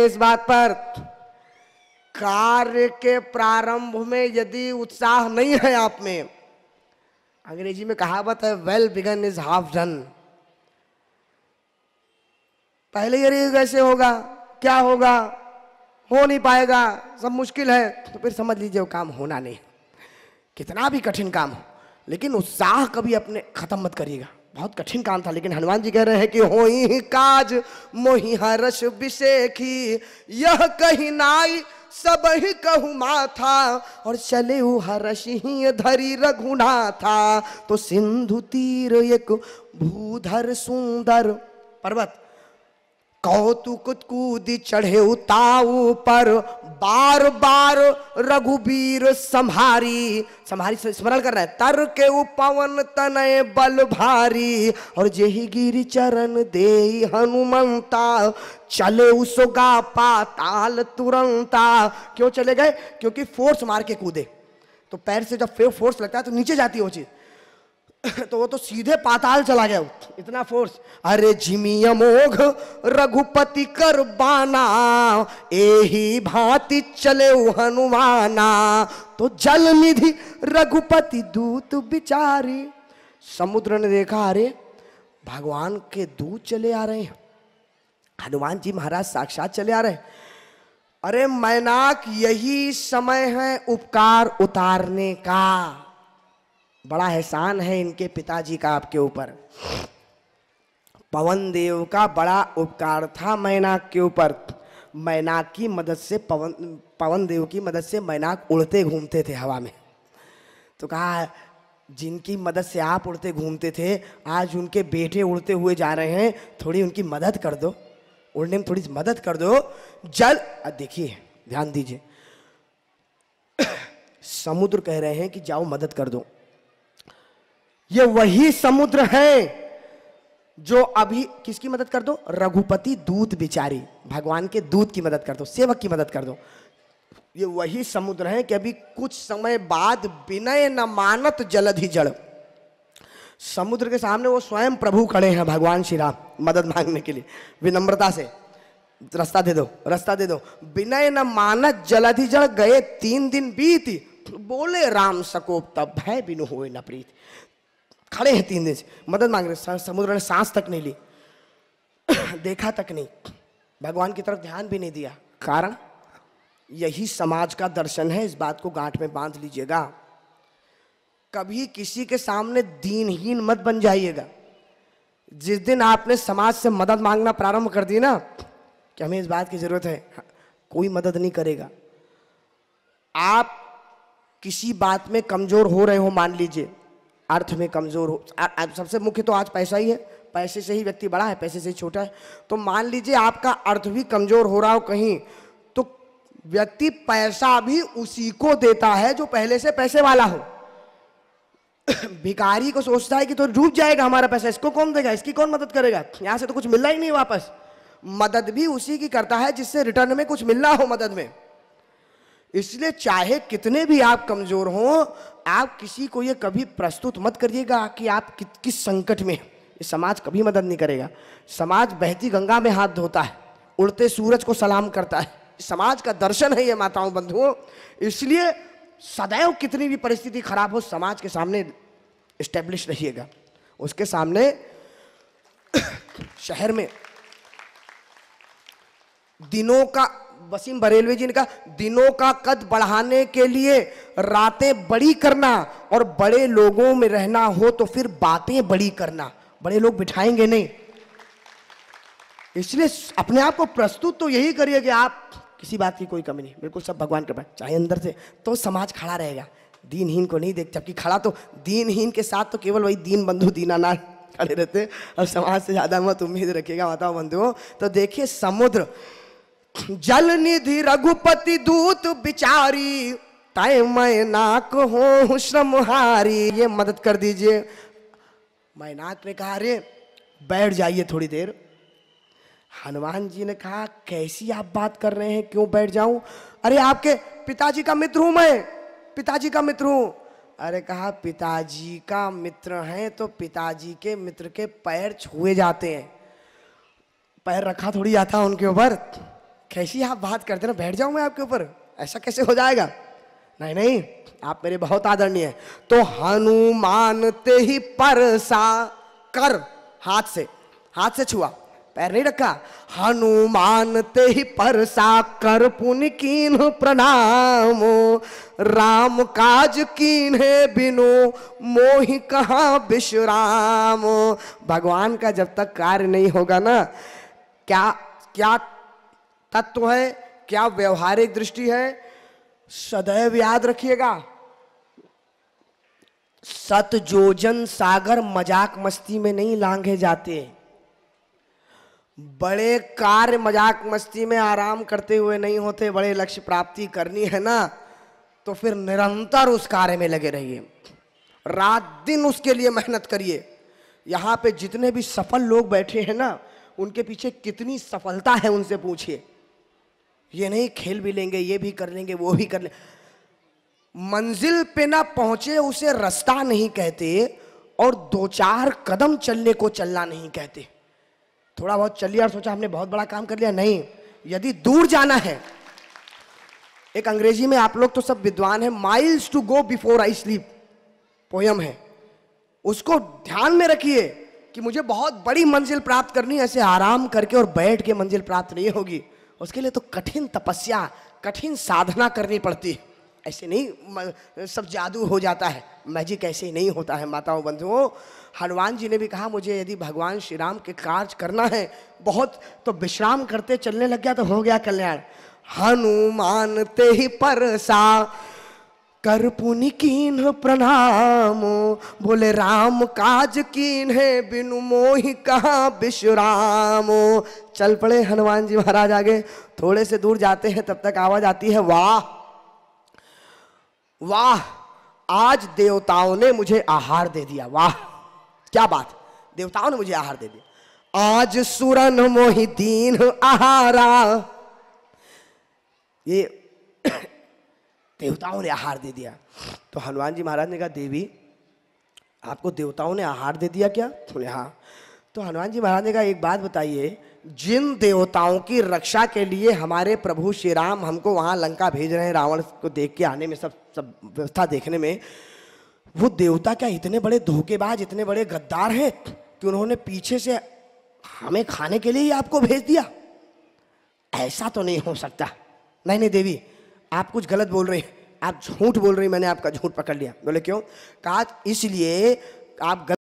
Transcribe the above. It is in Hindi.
इस बात पर कार्य के प्रारंभ में यदि उत्साह नहीं है आप में अंग्रेजी में कहावत है well begun is half done पहले ये कैसे होगा क्या होगा हो नहीं पाएगा सब मुश्किल है तो फिर समझ लीजिए वो काम होना नहीं कितना भी कठिन काम हो लेकिन उत्साह कभी अपने खत्म मत करिएगा बहुत कठिन काम था लेकिन हनुमान जी कह रहे हैं कि हो ही काज मोही यह कही नाई सब ही कहू माथा और चले हरस ही धरी रघुना था तो सिंधु तीर एक भूधर सुंदर पर्वत कौतुक कूदी चढ़े उताऊ पर बार बार रघुबीर संहारी संहारी से स्मरण करना है तर के पवन तनय बल भारी और जेही गिर चरण दे हनुमंता चले उसोगा पाताल तुरंता क्यों चले गए क्योंकि फोर्स मार के कूदे तो पैर से जब फोर्स लगता है तो नीचे जाती है वो चीज़ तो वो तो सीधे पाताल चला गया इतना फोर्स अरे झिमिया अमोघ रघुपति कर बाना एही भांति चले हनुमाना तो जल निधि रघुपति दूत बिचारी समुद्र ने देखा अरे भगवान के दूत चले आ रहे हैं हनुमान जी महाराज साक्षात चले आ रहे हैं अरे मैनाक यही समय है उपकार उतारने का बड़ा एहसान है इनके पिताजी का आपके ऊपर पवन देव का बड़ा उपकार था मैनाक के ऊपर मैनाक की मदद से पवन पवन देव की मदद से मैनाक उड़ते घूमते थे हवा में तो कहा जिनकी मदद से आप उड़ते घूमते थे आज उनके बेटे उड़ते हुए जा रहे हैं थोड़ी उनकी मदद कर दो उड़ने में थोड़ी मदद कर दो जल देखिए ध्यान दीजिए समुद्र कह रहे हैं कि जाओ मदद कर दो ये वही समुद्र है जो अभी किसकी मदद कर दो रघुपति दूत बिचारी भगवान के दूत की मदद कर दो सेवक की मदद कर दो ये वही समुद्र है कि अभी कुछ समय बाद विनय न मानत जलद ही जड़ समुद्र के सामने वो स्वयं प्रभु खड़े हैं भगवान श्री राम मदद मांगने के लिए विनम्रता से रास्ता दे दो रास्ता दे दो विनय न मानत जलधि जड़ गए तीन दिन बीत बोले राम सकोप तब भय बिनु हो न प्रीत खड़े हैं तीन दिन से मदद मांग रहे समुद्र ने सांस तक नहीं ली देखा तक नहीं भगवान की तरफ ध्यान भी नहीं दिया कारण यही समाज का दर्शन है इस बात को गांठ में बांध लीजिएगा कभी किसी के सामने दीनहीन मत बन जाइएगा जिस दिन आपने समाज से मदद मांगना प्रारंभ कर दी ना कि हमें इस बात की जरूरत है हाँ, कोई मदद नहीं करेगा आप किसी बात में कमजोर हो रहे हो मान लीजिए अर्थ में कमज़ोर हो सबसे मुख्य तो आज पैसा ही है पैसे से ही व्यक्ति बड़ा है पैसे से ही छोटा है तो मान लीजिए आपका अर्थ भी कमज़ोर हो रहा हो कहीं तो व्यक्ति पैसा भी उसी को देता है जो पहले से पैसे वाला हो भिकारी को सोचता है कि तो डूब जाएगा हमारा पैसा इसको कौन देगा इसकी कौन मदद करेगा यहां से तो कुछ मिलना ही नहीं वापस मदद भी उसी की करता है जिससे रिटर्न में कुछ मिलना हो मदद में इसलिए चाहे कितने भी आप कमजोर हों आप किसी को ये कभी प्रस्तुत मत करिएगा कि आप कि, किस संकट में ये समाज कभी मदद नहीं करेगा समाज बहती गंगा में हाथ धोता है उड़ते सूरज को सलाम करता है समाज का दर्शन है ये माताओं बंधुओं इसलिए सदैव कितनी भी परिस्थिति खराब हो समाज के सामने स्टेब्लिश रहिएगा उसके सामने शहर में दिनों का वसीम बरेलवी जी ने कहा दिनों का कद बढ़ाने के लिए रातें बड़ी करना और बड़े लोगों में रहना हो तो फिर बातें बड़ी करना बड़े लोग बिठाएंगे नहीं इसलिए अपने आप को प्रस्तुत तो यही करिए कि आप किसी बात की कोई कमी नहीं बिल्कुल सब भगवान कृपा चाहे अंदर से तो समाज खड़ा रहेगा दीनहीन को नहीं देख जबकि खड़ा तो दीनहीन के साथ तो केवल वही दीन बंधु दीनानाथ खड़े रहते और समाज से ज़्यादा मत उम्मीद रखिएगा बताओ बंधुओं तो देखिए समुद्र जल निधि रघुपति दूत बिचारी तय मैं नाक हो श्रमहारी ये मदद कर दीजिए मैनाक ने कहा अरे बैठ जाइए थोड़ी देर हनुमान जी ने कहा कैसी आप बात कर रहे हैं क्यों बैठ जाऊं अरे आपके पिताजी का मित्र हूं मैं पिताजी का मित्र हूं अरे कहा पिताजी का मित्र है तो पिताजी के मित्र के पैर छुए जाते हैं पैर रखा थोड़ी जाता उनके ऊपर कैसी आप बात करते ना बैठ जाऊं मैं आपके ऊपर ऐसा कैसे हो जाएगा नहीं नहीं आप मेरे बहुत आदरणीय हैं तो हनुमान ते ही परसा कर हाथ से हाथ से छुआ पैर नहीं रखा हनुमान ते ही परसा कर पुन कीन प्रणाम राम काज कीन है बिनु मोहि कहा विश्राम भगवान का जब तक कार्य नहीं होगा ना क्या क्या तत्व है क्या व्यवहारिक दृष्टि है सदैव याद रखिएगा सत जोजन सागर मजाक मस्ती में नहीं लांघे जाते बड़े कार्य मजाक मस्ती में आराम करते हुए नहीं होते बड़े लक्ष्य प्राप्ति करनी है ना तो फिर निरंतर उस कार्य में लगे रहिए रात दिन उसके लिए मेहनत करिए यहां पे जितने भी सफल लोग बैठे हैं ना उनके पीछे कितनी सफलता है उनसे पूछिए ये नहीं खेल भी लेंगे ये भी कर लेंगे वो भी कर लेंगे मंजिल पे ना पहुंचे उसे रास्ता नहीं कहते और दो चार कदम चलने को चलना नहीं कहते थोड़ा बहुत चलिए और सोचा हमने बहुत बड़ा काम कर लिया नहीं यदि दूर जाना है एक अंग्रेजी में आप लोग तो सब विद्वान है miles to go before I sleep poem है उसको ध्यान में रखिए कि मुझे बहुत बड़ी मंजिल प्राप्त करनी है ऐसे आराम करके और बैठ के मंजिल प्राप्त नहीं होगी उसके लिए तो कठिन तपस्या कठिन साधना करनी पड़ती है ऐसे नहीं सब जादू हो जाता है मैजिक ऐसे ही नहीं होता है माताओं बंधुओं हनुमान जी ने भी कहा मुझे यदि भगवान श्री राम के कार्य करना है बहुत तो विश्राम करते चलने लग गया तो हो गया कल्याण हनुमान ते ही परसा करपुनि कीन्ह प्रणाम बोले राम काज कीन है बिनु मोहि कहा विश्राम चल पड़े हनुमान जी महाराज आगे थोड़े से दूर जाते हैं तब तक आवाज आती है वाह वाह आज देवताओं ने मुझे आहार दे दिया वाह क्या बात देवताओं ने मुझे आहार दे दिया आज सुरन मोहि दीन आहारा ये देवताओं ने आहार दे दिया तो हनुमान जी महाराज ने कहा देवी आपको देवताओं ने आहार दे दिया क्या बोले हाँ तो हनुमान जी महाराज ने कहा एक बात बताइए जिन देवताओं की रक्षा के लिए हमारे प्रभु श्री राम हमको वहाँ लंका भेज रहे हैं रावण को देख के आने में सब सब व्यवस्था देखने में वो देवता क्या इतने बड़े धोखेबाज इतने बड़े गद्दार हैं कि उन्होंने पीछे से हमें खाने के लिए ही आपको भेज दिया ऐसा तो नहीं हो सकता नहीं नहीं देवी आप कुछ गलत बोल रहे हैं आप झूठ बोल रही मैंने आपका झूठ पकड़ लिया बोले क्यों कहा इसलिए आप गलत